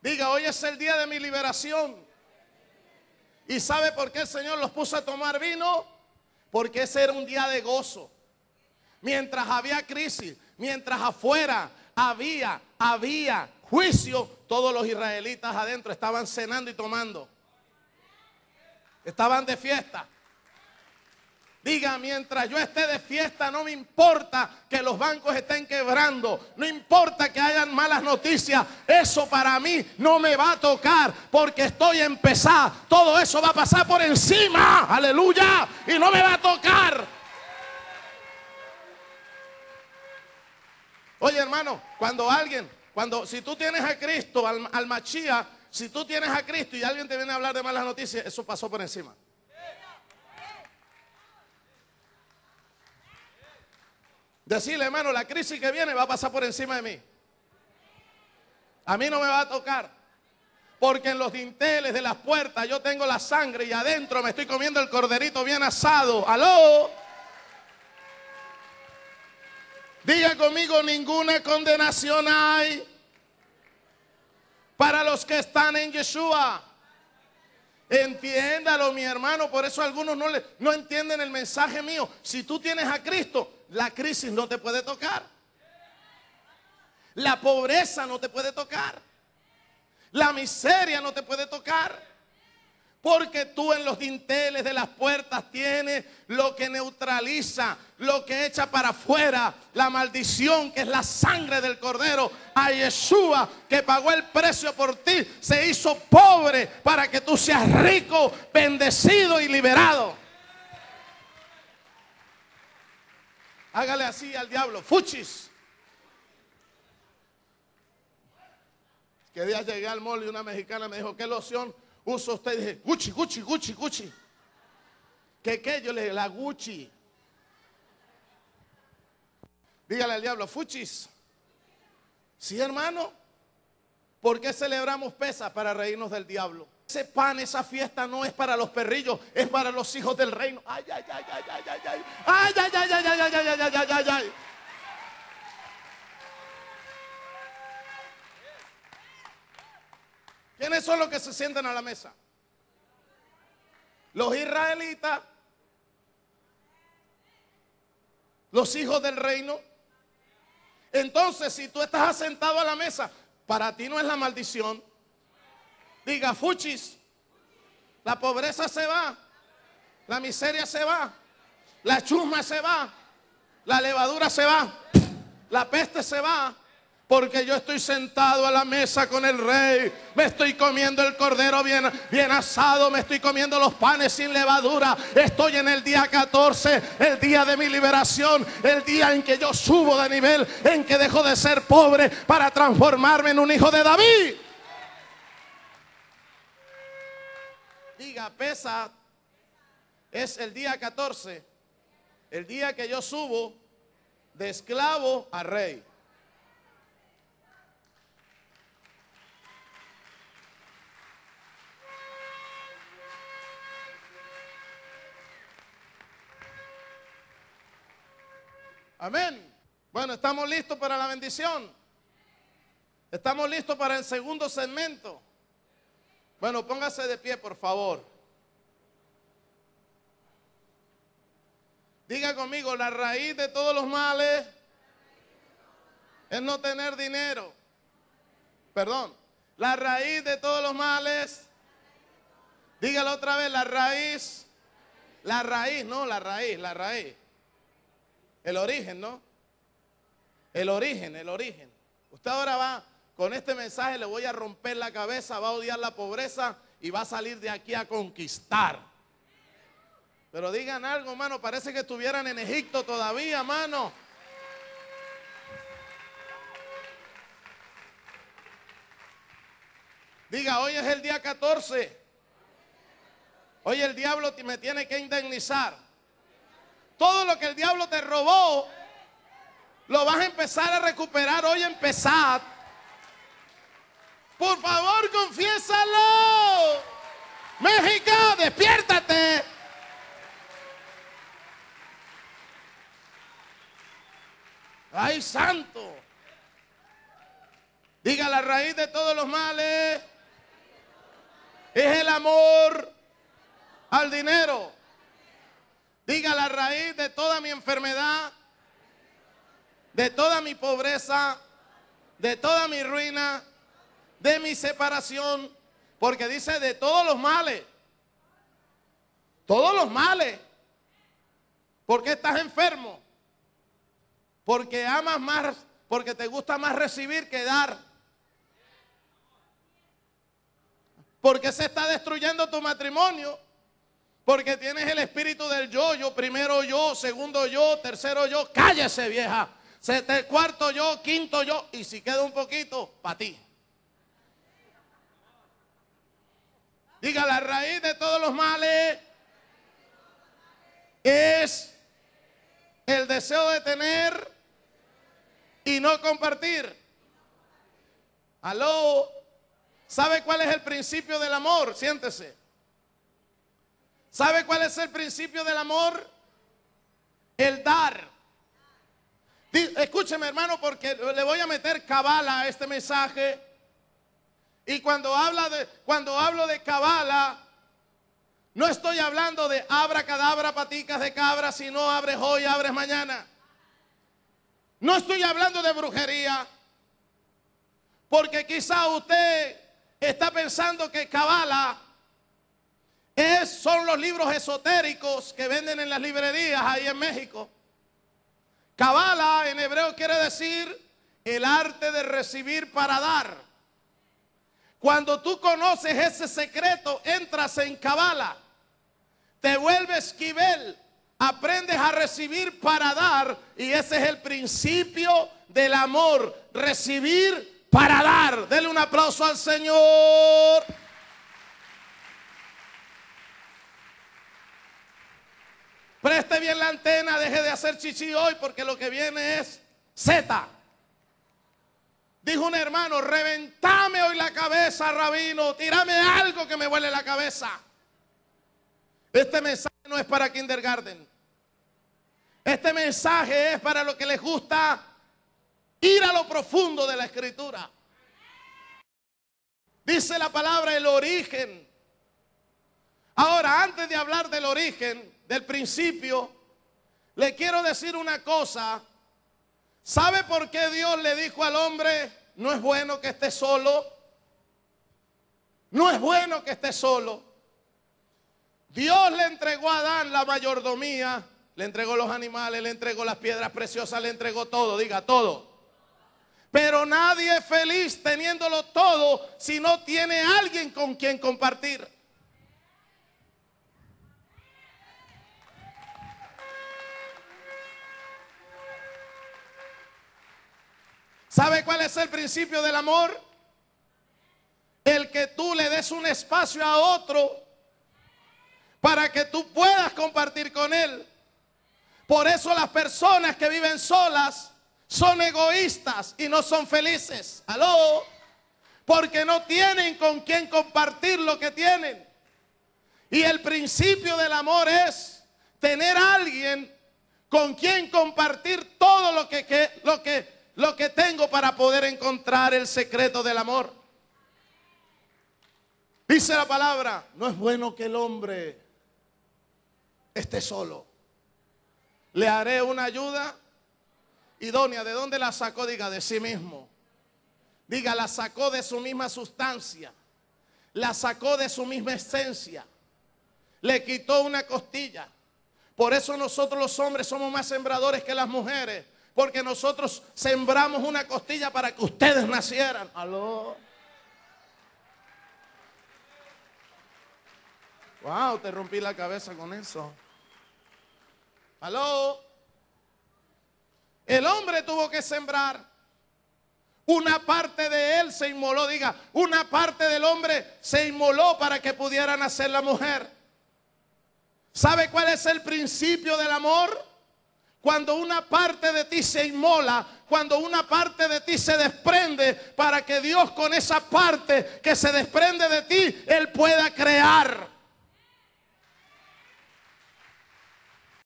Diga, hoy es el día de mi liberación. ¿Y sabe por qué el Señor los puso a tomar vino? Porque ese era un día de gozo. Mientras había crisis, mientras afuera había, había juicio, todos los israelitas adentro estaban cenando y tomando. Estaban de fiesta. Diga, mientras yo esté de fiesta, no me importa que los bancos estén quebrando, no importa que hayan malas noticias, eso para mí no me va a tocar porque estoy empezada Todo eso va a pasar por encima, aleluya, y no me va a tocar. Oye, hermano, cuando alguien, cuando si tú tienes a Cristo, al, al Machía, si tú tienes a Cristo y alguien te viene a hablar de malas noticias, eso pasó por encima. Decirle, hermano, la crisis que viene va a pasar por encima de mí. A mí no me va a tocar. Porque en los dinteles de las puertas yo tengo la sangre y adentro me estoy comiendo el corderito bien asado. ¡Aló! Diga conmigo, ninguna condenación hay para los que están en Yeshua. Entiéndalo, mi hermano. Por eso algunos no, le, no entienden el mensaje mío. Si tú tienes a Cristo, la crisis no te puede tocar. La pobreza no te puede tocar. La miseria no te puede tocar. Porque tú en los dinteles de las puertas tienes lo que neutraliza, lo que echa para afuera la maldición que es la sangre del cordero. A Yeshua que pagó el precio por ti, se hizo pobre para que tú seas rico, bendecido y liberado. Hágale así al diablo, fuchis. Que día llegué al mall y una mexicana me dijo, ¿qué loción usa usted? Y dije, Gucci, Gucci, Gucci, Gucci. ¿Qué qué? Yo le dije, la Gucci. Dígale al diablo, fuchis. Sí, hermano. ¿Por qué celebramos pesas Para reírnos del diablo. Ese pan, esa fiesta no es para los perrillos, es para los hijos del reino. ay. Ay, ay, ay, ay, ay, ay, ay, ay, ay, ¿Quiénes son los que se sientan a la mesa? Los israelitas, los hijos del reino. Entonces, si tú estás asentado a la mesa, para ti no es la maldición. Diga, fuchis. La pobreza se va. La miseria se va. La chusma se va. La levadura se va. La peste se va. Porque yo estoy sentado a la mesa con el rey. Me estoy comiendo el cordero bien, bien asado. Me estoy comiendo los panes sin levadura. Estoy en el día 14, el día de mi liberación. El día en que yo subo de nivel. En que dejo de ser pobre para transformarme en un hijo de David. pesa, es el día 14, el día que yo subo de esclavo a rey. Amén. Bueno, estamos listos para la bendición. Estamos listos para el segundo segmento. Bueno, póngase de pie, por favor. Diga conmigo, la raíz de todos los males es no tener dinero. Perdón, la raíz de todos los males. Dígalo otra vez, la raíz. La raíz, no, la raíz, la raíz. El origen, ¿no? El origen, el origen. Usted ahora va con este mensaje le voy a romper la cabeza, va a odiar la pobreza y va a salir de aquí a conquistar. Pero digan algo, hermano, parece que estuvieran en Egipto todavía, hermano. Diga, hoy es el día 14. Hoy el diablo me tiene que indemnizar. Todo lo que el diablo te robó, lo vas a empezar a recuperar hoy empezar por favor, confiésalo. México, despiértate. ¡Ay, santo! Diga, la raíz de todos los males es el amor al dinero. Diga, la raíz de toda mi enfermedad, de toda mi pobreza, de toda mi ruina, de mi separación, porque dice de todos los males, todos los males, Porque estás enfermo? Porque amas más, porque te gusta más recibir que dar. Porque se está destruyendo tu matrimonio. Porque tienes el espíritu del yo, yo, primero yo, segundo yo, tercero yo. Cállese, vieja. Cuarto yo, quinto yo. Y si queda un poquito, para ti. Diga, la raíz de todos los males es el deseo de tener y no compartir. Aló, ¿sabe cuál es el principio del amor? Siéntese. ¿Sabe cuál es el principio del amor? El dar. Escúcheme hermano porque le voy a meter cabala a este mensaje y cuando, habla de, cuando hablo de cabala, no estoy hablando de abra cadabra, paticas de cabra, Si no abres hoy, abres mañana. No estoy hablando de brujería, porque quizá usted está pensando que cabala es, son los libros esotéricos que venden en las librerías ahí en México. Cabala en hebreo quiere decir el arte de recibir para dar. Cuando tú conoces ese secreto, entras en cabala, te vuelves quivel, aprendes a recibir para dar y ese es el principio del amor, recibir para dar. Dele un aplauso al Señor. Preste bien la antena, deje de hacer chichi hoy porque lo que viene es Zeta. Dijo un hermano, reventame hoy la cabeza, rabino, tirame algo que me huele la cabeza. Este mensaje no es para kindergarten. Este mensaje es para los que les gusta ir a lo profundo de la escritura. Dice la palabra el origen. Ahora, antes de hablar del origen, del principio, le quiero decir una cosa ¿Sabe por qué Dios le dijo al hombre, no es bueno que esté solo? No es bueno que esté solo. Dios le entregó a Adán la mayordomía, le entregó los animales, le entregó las piedras preciosas, le entregó todo, diga todo. Pero nadie es feliz teniéndolo todo si no tiene alguien con quien compartir. ¿Sabe cuál es el principio del amor? El que tú le des un espacio a otro para que tú puedas compartir con él. Por eso las personas que viven solas son egoístas y no son felices. Aló. Porque no tienen con quién compartir lo que tienen. Y el principio del amor es tener a alguien con quien compartir todo lo que, que lo que lo que tengo para poder encontrar el secreto del amor. Dice la palabra, no es bueno que el hombre esté solo. Le haré una ayuda idónea. ¿De dónde la sacó? Diga, de sí mismo. Diga, la sacó de su misma sustancia. La sacó de su misma esencia. Le quitó una costilla. Por eso nosotros los hombres somos más sembradores que las mujeres. Porque nosotros sembramos una costilla para que ustedes nacieran. Aló. Wow, te rompí la cabeza con eso. Aló. El hombre tuvo que sembrar. Una parte de él se inmoló, diga, una parte del hombre se inmoló para que pudiera nacer la mujer. ¿Sabe cuál es el principio del amor? Cuando una parte de ti se inmola, cuando una parte de ti se desprende, para que Dios con esa parte que se desprende de ti, Él pueda crear.